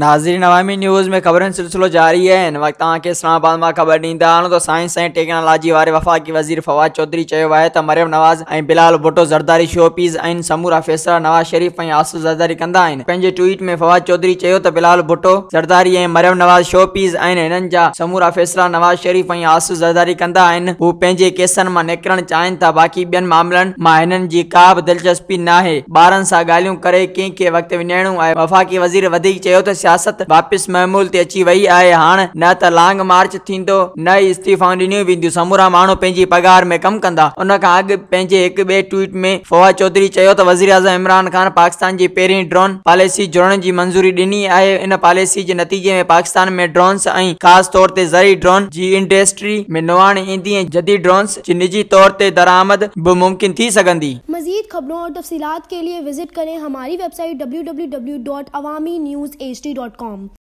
नाज़रीन अवामी न्यूज़ में ख़बरनि सिलसिलो जारी है हिन इस्लामाबाद में ख़बर ॾींदा तो त साइंस ऐं टेक्नोलॉजी वारे वफ़ाक़ी वज़ीर फवाद चौधरी चयो आहे मरियम नवाज़ ऐं बिलाल भुट्टो ज़रदारी शोपीज़ आहिनि समूरा फ़ैसिला नवाज़ शरीफ़ और आसिफ़ ज़रदारी कंदा आहिनि ट्वीट में फवाद चौधरी चयो बिलाल भुट्टो ज़रदारी ए मरियम नवाज़ शोपीज़ आहिनि हिननि जा समूरा फ़ैसिला नवाज़ शरीफ़ ऐं आसिफ़ ज़रदारी कंदा आहिनि हू पंहिंजे केसनि मां निकिरणु था बाक़ी ॿियनि मामलनि मां हिननि जी का बि दिलचस्पी ना ॿारनि सां ॻाल्हियूं करे कंहिंखे वक़्तु विञाइणो वज़ीर वधीक सियासत वापिस मामूल ते अची वई आहे हाणे न त लांग मार्च थींदो न ईस्तीफ़ाऊं समूरा माण्हू पंहिंजी पघार अॻु पंहिंजे चयो पाकिस्तान जी पहिरीं ॾिनी आहे इन पॉलिसी जे नतीजे में पाकिस्तान में ड्रोन्स ऐं ख़ासि तौर ते ज़री ड्रोन जी इंडस्ट्री में दरामद बि मुमकिन थी सघंदी मज़ीद डी Galaxy.com